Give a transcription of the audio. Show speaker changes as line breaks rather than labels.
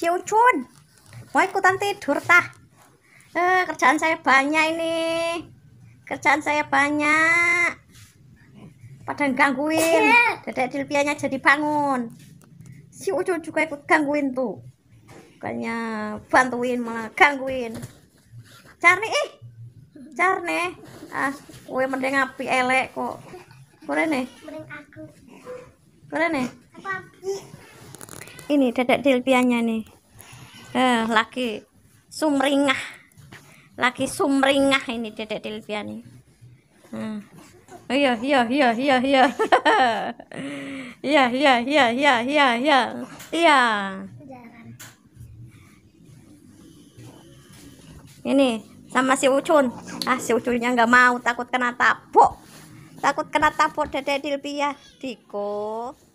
Si Ucun mau ikutan tidur tah eh, kerjaan saya banyak ini kerjaan saya banyak pada gangguin dedek Dilpianya jadi bangun si Ucun juga ikut gangguin tuh bukannya bantuin malah gangguin Carne ih eh. Carne ah gue mending api elek kok keren nih keren nih ini dedek Delpianya nih eh, lagi sumringah lagi sumringah ini dedek Delpia nih hmm. oh, iya iya iya iya iya iya iya iya iya iya iya iya ini sama si Ucun ah si Ucunnya nggak mau takut kena tabok takut kena tabok dedek Delpia Diko